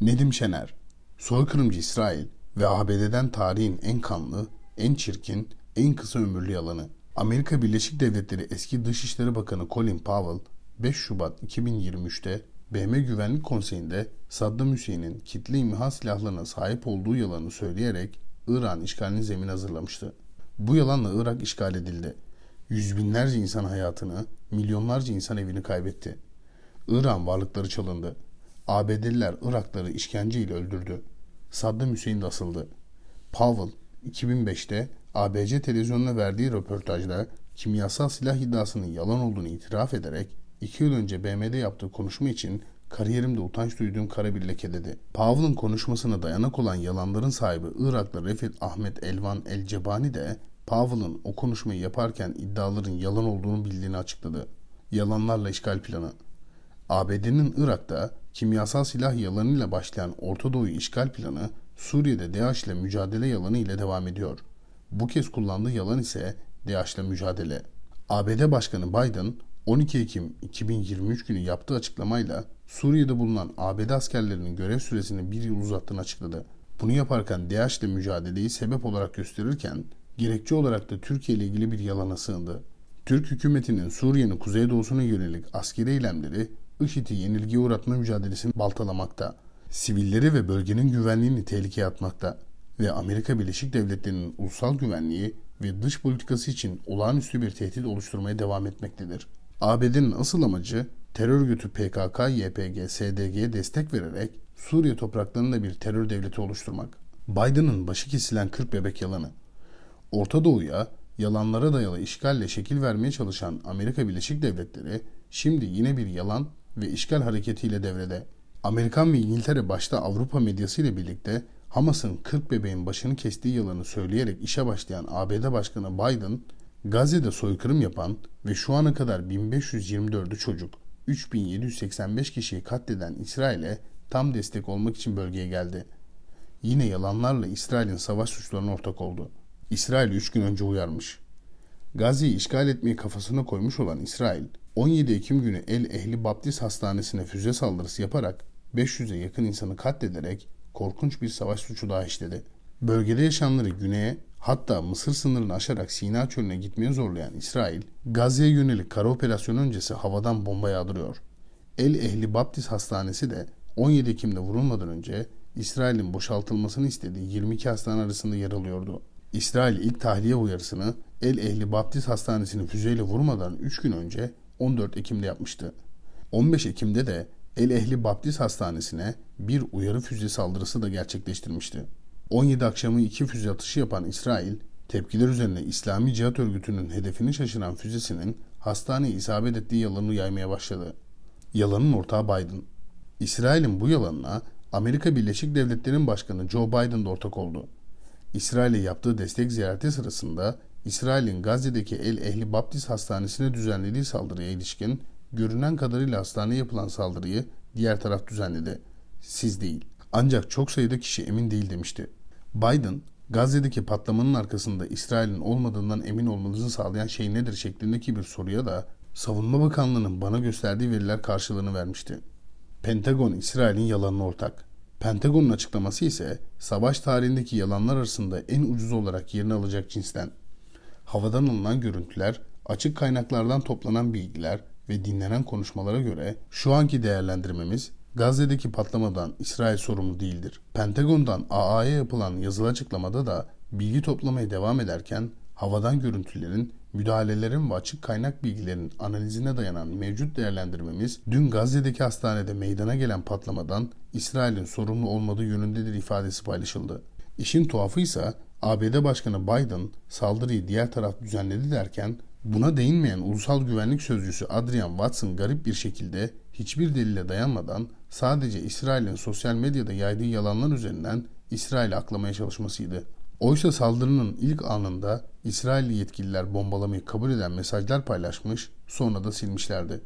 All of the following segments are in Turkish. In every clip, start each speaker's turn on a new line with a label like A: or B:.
A: Nedim Şener, soykırımcı İsrail ve ABD'den tarihin en kanlı, en çirkin, en kısa ömürlü yalanı. Amerika Birleşik Devletleri eski Dışişleri Bakanı Colin Powell, 5 Şubat 2023'te BM Güvenlik Konseyi'nde Saddam Hüseyin'in kitli imha silahlarına sahip olduğu yalanı söyleyerek İran işgalini zemin hazırlamıştı. Bu yalanla Irak işgal edildi. Yüz binlerce insan hayatını, milyonlarca insan evini kaybetti. İran varlıkları çalındı ABD'liler Irakları işkenceyle öldürdü. Saddam Hüseyin asıldı. Powell 2005'te ABC televizyonuna verdiği röportajda kimyasal silah iddiasının yalan olduğunu itiraf ederek iki yıl önce BM'de yaptığı konuşma için kariyerimde utanç duyduğum kara bir leke dedi. Powell'ın konuşmasına dayanak olan yalanların sahibi Iraklı Refet Ahmet Elvan El Cebani de Powell'ın o konuşmayı yaparken iddiaların yalan olduğunu bildiğini açıkladı. Yalanlarla işgal planı ABD'nin Irak'ta kimyasal silah yalanıyla başlayan Orta Doğu işgal planı Suriye'de DAEŞ ile mücadele yalanı ile devam ediyor. Bu kez kullandığı yalan ise DAEŞ ile mücadele. ABD Başkanı Biden 12 Ekim 2023 günü yaptığı açıklamayla Suriye'de bulunan ABD askerlerinin görev süresini bir yıl uzattığını açıkladı. Bunu yaparken DAEŞ ile mücadeleyi sebep olarak gösterirken gerekçe olarak da Türkiye ile ilgili bir yalana sığındı. Türk hükümetinin Suriye'nin kuzeydoğusuna yönelik askeri eylemleri IŞİD'i yenilgiye uğratma mücadelesini baltalamakta, sivilleri ve bölgenin güvenliğini tehlikeye atmakta ve Amerika Birleşik Devletleri'nin ulusal güvenliği ve dış politikası için olağanüstü bir tehdit oluşturmaya devam etmektedir. ABD'nin asıl amacı terör örgütü PKK, YPG, SDG'ye destek vererek Suriye topraklarında bir terör devleti oluşturmak. Biden'ın başı kesilen 40 bebek yalanı. Orta Doğu'ya yalanlara dayalı işgalle şekil vermeye çalışan Amerika Birleşik Devletleri şimdi yine bir yalan ve işgal hareketiyle devrede. Amerikan ve İngiltere başta Avrupa medyası ile birlikte Hamas'ın 40 bebeğin başını kestiği yalanı söyleyerek işe başlayan ABD Başkanı Biden, Gazze'de soykırım yapan ve şu ana kadar 1524'ü çocuk, 3785 kişiyi katleden İsrail'e tam destek olmak için bölgeye geldi. Yine yalanlarla İsrail'in savaş suçlarına ortak oldu. İsrail 3 gün önce uyarmış. Gazze'yi işgal etmeye kafasına koymuş olan İsrail, 17 Ekim günü El Ehli Baptist Hastanesi'ne füze saldırısı yaparak 500'e yakın insanı katlederek korkunç bir savaş suçu daha işledi. Bölgede yaşanları güneye hatta Mısır sınırını aşarak Sina çölüne gitmeye zorlayan İsrail, Gazze'ye yönelik kara operasyon öncesi havadan bomba yağdırıyor. El Ehli Baptist Hastanesi de 17 Ekim'de vurulmadan önce İsrail'in boşaltılmasını istediği 22 hastane arasında yer alıyordu. İsrail ilk tahliye uyarısını El Ehli Baptist Hastanesi'ni füzeyle vurmadan 3 gün önce 14 Ekim'de yapmıştı. 15 Ekim'de de El Ehli Baptist Hastanesi'ne bir uyarı füze saldırısı da gerçekleştirmişti. 17 akşamı iki füze atışı yapan İsrail, tepkiler üzerine İslami Cihat Örgütü'nün hedefini şaşıran füzesinin hastaneye isabet ettiği yalanını yaymaya başladı. Yalanın ortağı Biden. İsrail'in bu yalanına Amerika Birleşik Devletleri'nin başkanı Joe Biden de ortak oldu. İsrail'e yaptığı destek ziyareti sırasında İsrail'in Gazze'deki El Ehli Baptist Hastanesi'ne düzenlediği saldırıya ilişkin görünen kadarıyla hastaneye yapılan saldırıyı diğer taraf düzenledi. Siz değil. Ancak çok sayıda kişi emin değil demişti. Biden, Gazze'deki patlamanın arkasında İsrail'in olmadığından emin olmanızı sağlayan şey nedir şeklindeki bir soruya da Savunma Bakanlığı'nın bana gösterdiği veriler karşılığını vermişti. Pentagon İsrail'in yalanına ortak. Pentagon'un açıklaması ise savaş tarihindeki yalanlar arasında en ucuz olarak yerini alacak cinsten havadan alınan görüntüler, açık kaynaklardan toplanan bilgiler ve dinlenen konuşmalara göre şu anki değerlendirmemiz Gazze'deki patlamadan İsrail sorumlu değildir. Pentagon'dan AA'ya yapılan yazılı açıklamada da bilgi toplamaya devam ederken havadan görüntülerin, müdahalelerin ve açık kaynak bilgilerin analizine dayanan mevcut değerlendirmemiz dün Gazze'deki hastanede meydana gelen patlamadan İsrail'in sorumlu olmadığı yönündedir ifadesi paylaşıldı. İşin tuhafıysa ABD Başkanı Biden saldırıyı diğer taraf düzenledi derken buna değinmeyen Ulusal Güvenlik Sözcüsü Adrian Watson garip bir şekilde hiçbir delile dayanmadan sadece İsrail'in sosyal medyada yaydığı yalanlar üzerinden İsrail'i aklamaya çalışmasıydı. Oysa saldırının ilk anında İsrailli yetkililer bombalamayı kabul eden mesajlar paylaşmış, sonra da silmişlerdi.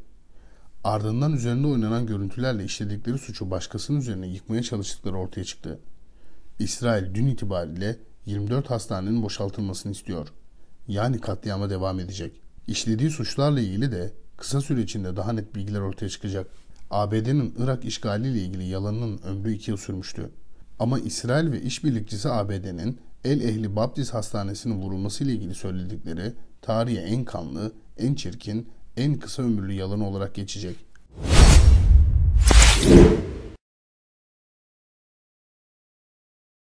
A: Ardından üzerinde oynanan görüntülerle işledikleri suçu başkasının üzerine yıkmaya çalıştıkları ortaya çıktı. İsrail dün itibariyle 24 hastanenin boşaltılmasını istiyor. Yani katliama devam edecek. İşlediği suçlarla ilgili de kısa süre içinde daha net bilgiler ortaya çıkacak. ABD'nin Irak işgaliyle ilgili yalanının ömrü 2 yıl sürmüştü. Ama İsrail ve işbirlikçisi ABD'nin El Ehli Baptist Hastanesi'nin vurulması ilgili söyledikleri tarihe en kanlı, en çirkin, en kısa ömürlü yalanı olarak geçecek.